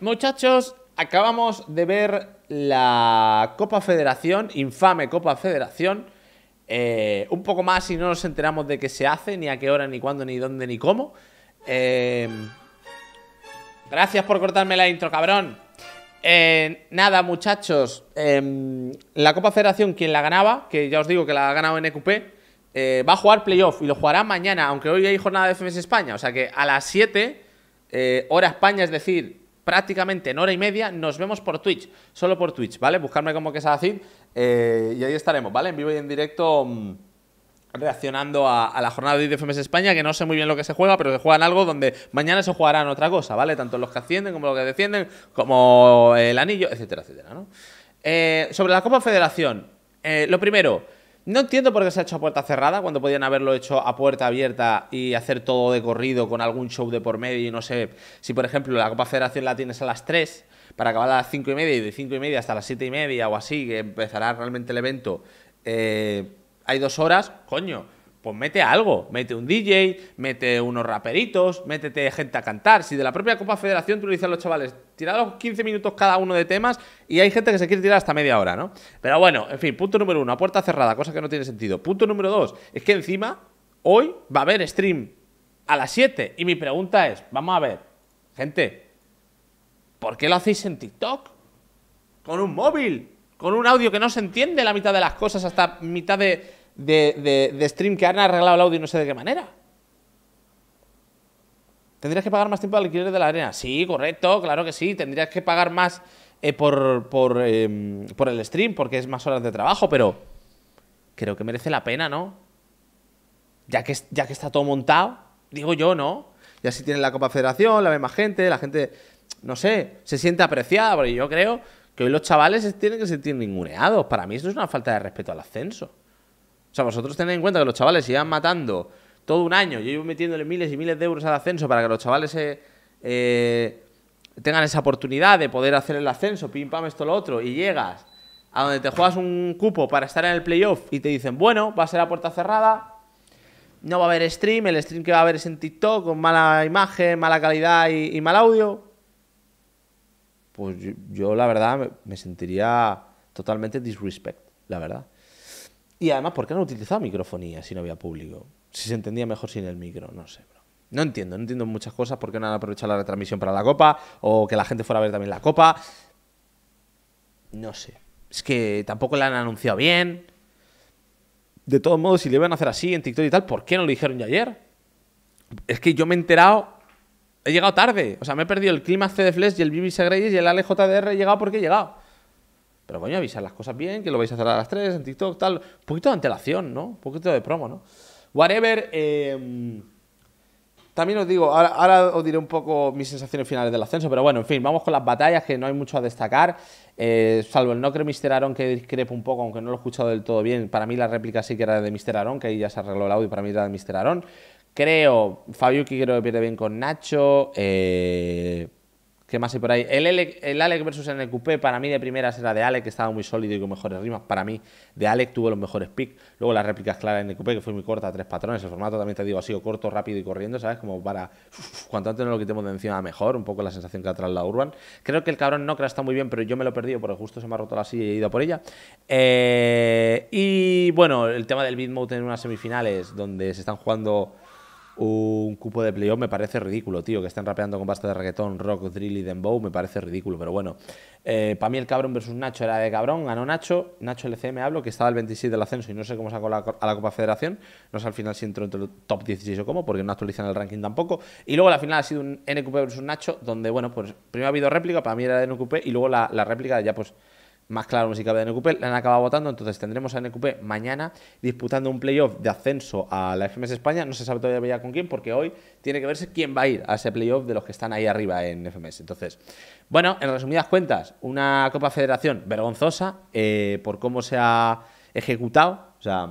Muchachos, acabamos de ver la Copa Federación, infame Copa Federación. Eh, un poco más y no nos enteramos de qué se hace, ni a qué hora, ni cuándo, ni dónde, ni cómo. Eh, gracias por cortarme la intro, cabrón. Eh, nada, muchachos. Em, la Copa Federación, quien la ganaba, que ya os digo que la ha ganado en EQP, va a jugar playoff y lo jugará mañana, aunque hoy hay jornada de FMS España. O sea que a las 7, hora España, es decir, prácticamente en hora y media. Nos vemos por Twitch, solo por Twitch, ¿vale? Buscarme como que es eh, y ahí estaremos, ¿vale? En vivo y en directo mm, reaccionando a, la jornada de IDFMS España, que no sé muy bien lo que se juega, pero se juegan algo donde mañana se jugarán otra cosa, ¿vale? Tanto los que ascienden como los que descienden, como el anillo, etcétera, etcétera, ¿no? Eh, sobre la Copa Federación, eh, lo primero, no entiendo por qué se ha hecho a puerta cerrada cuando podían haberlo hecho a puerta abierta y hacer todo de corrido con algún show de por medio y no sé, si por ejemplo la Copa Federación la tienes a las 3 para acabar a las 5 y media y de 5 y media hasta las 7 y media o así, que empezará realmente el evento, eh, hay dos horas, coño, pues mete algo, mete un DJ, mete unos raperitos, métete gente a cantar. Si de la propia Copa Federación tú le dices a los chavales, tirados 15 minutos cada uno de temas y hay gente que se quiere tirar hasta media hora, ¿no? Pero bueno, en fin, punto número uno, puerta cerrada, cosa que no tiene sentido. Punto número dos, es que encima hoy va a haber stream a las 7 y mi pregunta es, vamos a ver, gente, ¿por qué lo hacéis en TikTok? Con un móvil, con un audio que no se entiende la mitad de las cosas hasta mitad de de, de, de, stream que han arreglado el audio no sé de qué manera. ¿Tendrías que pagar más tiempo al alquiler de la arena? Sí, correcto, claro que sí. Tendrías que pagar más eh, por, por, em, por el stream porque es más horas de trabajo, pero creo que merece la pena, ¿no? Ya que, ya que está todo montado, digo yo, ¿no? ya si tienen la Copa Federación, la más gente, la gente, no sé, se siente apreciada, porque yo creo que hoy los chavales tienen que sentir ninguneados. Para mí eso es una falta de respeto al ascenso. O sea, vosotros tened en cuenta que los chavales se iban matando todo un año. Yo iba metiéndole miles y miles de euros al ascenso para que los chavales eh, eh, tengan esa oportunidad de poder hacer el ascenso, pim pam, esto, lo otro, y llegas a donde te juegas un cupo para estar en el playoff y te dicen, bueno, va a ser a puerta cerrada, no va a haber stream, el stream que va a haber es en TikTok con mala imagen, mala calidad y, mal audio. Pues yo, yo, la verdad me sentiría totalmente disrespect, la verdad. Y además, ¿por qué no utilizado microfonía si no había público? Si se entendía mejor sin el micro, no sé, No entiendo, no entiendo muchas cosas, por qué no han aprovechado la retransmisión para la copa, o que la gente fuera a ver también la copa. No sé. Es que tampoco la han anunciado bien. De todos modos, si le iban a hacer así en TikTok y tal, ¿por qué no lo dijeron ya ayer? Es que yo me he enterado. He llegado tarde. O sea, me he perdido el clima de Flesh y el BBC Grey y el ALJDR. He llegado porque he llegado. Pero coño, avisar las cosas bien, que lo vais a hacer a las 3 en TikTok, tal. Un poquito de antelación, ¿no? Un poquito de promo, ¿no? Whatever. Em, también os digo, ahora, os diré un poco mis sensaciones finales del ascenso, pero bueno, en fin, vamos con las batallas, que no hay mucho a destacar, eh, salvo el no creo Mister Aaron, que discrepo un poco, aunque no lo he escuchado del todo bien, para mí la réplica sí que era de Mister Aaron, que ahí ya se arregló el audio, para mí era de Mister Aaron. Creo, que creo que pierde bien con Nacho, eh, ¿Qué más hay por ahí? El, Alec, el versus NQP, para mí de primeras era de Alec, que estaba muy sólido y con mejores rimas. Para mí, de Alec tuvo los mejores picks. Luego las réplicas claras en NQP, que fue muy corta, tres patrones. El formato también te digo, ha sido corto, rápido y corriendo, ¿sabes? Como para. cuanto antes no lo quitemos de encima, mejor. Un poco la sensación que ha la Urban. Creo que el cabrón no está muy bien, pero yo me lo he perdido porque justo se me ha roto la silla y he ido por ella. Eh, y bueno, el tema del mode en unas semifinales donde se están jugando un cupo de playoff me parece ridículo, tío. Que estén rapeando con basta de reggaetón, rock, drill y dembow me parece ridículo. Pero bueno, eh, para mí el cabrón versus Nacho era de cabrón. Ganó Nacho, Nacho LCM hablo, que estaba el 26 del ascenso y no sé cómo sacó a la Copa Federación. No sé al final si entró entre el top 16 o cómo, porque no actualizan el ranking tampoco. Y luego la final ha sido un NQP versus Nacho, donde, bueno, pues primero ha habido réplica, para mí era de NQP, y luego la, la réplica ya pues más claro música de NQP, la han acabado votando, entonces tendremos a NQP mañana disputando un playoff de ascenso a la FMS España, no se sabe todavía con quién, porque hoy tiene que verse quién va a ir a ese playoff de los que están ahí arriba en FMS. Entonces, bueno, en resumidas cuentas, una Copa Federación vergonzosa eh, por cómo se ha ejecutado, o sea,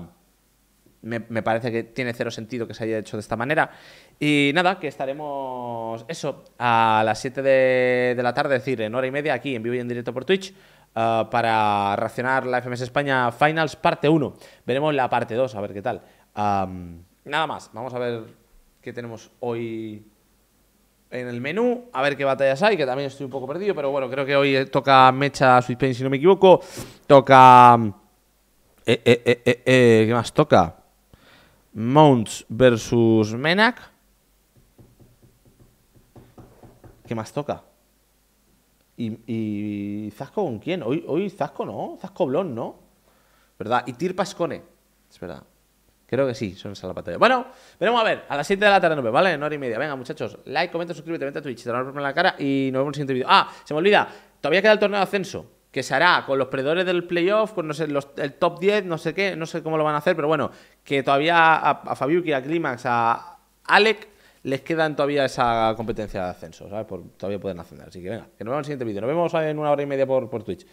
me, parece que tiene cero sentido que se haya hecho de esta manera. Y nada, que estaremos eso a las 7 de, de la tarde, es decir, en hora y media, aquí en vivo y en directo por Twitch eh, para reaccionar la FMS España Finals parte 1. Veremos la parte 2, a ver qué tal. nada más, vamos a ver qué tenemos hoy en el menú, a ver qué batallas hay, que también estoy un poco perdido, pero bueno, creo que hoy eh, toca Mecha Sweet si no me equivoco. Toca... Mm, eh, ¿Qué más toca? Mounts versus Menac ¿Qué más toca? ¿Y, Zasco con quién? Hoy, hoy Zasco no, Zasco Blon no. ¿Verdad? Y Tir Pascone Es verdad. Creo que sí, son esa la Bueno, veremos a ver. A las 7 de la tarde 9, ¿vale? En hora y media. Venga, muchachos. Like, comenta, suscríbete, vente a Twitch, te lo en la cara y nos vemos en el siguiente vídeo. Ah, se me olvida. Todavía queda el torneo de ascenso que se hará con los perdedores del playoff, con no sé, los, el top 10, no sé qué, no sé cómo lo van a hacer, pero bueno, que todavía a, a Fabiuki, a Climax, a Alec les quedan todavía esa competencia de ascenso, ¿sabes? Por, todavía pueden ascender. Así que venga, que nos vemos en el siguiente vídeo. Nos vemos en una hora y media por, por Twitch.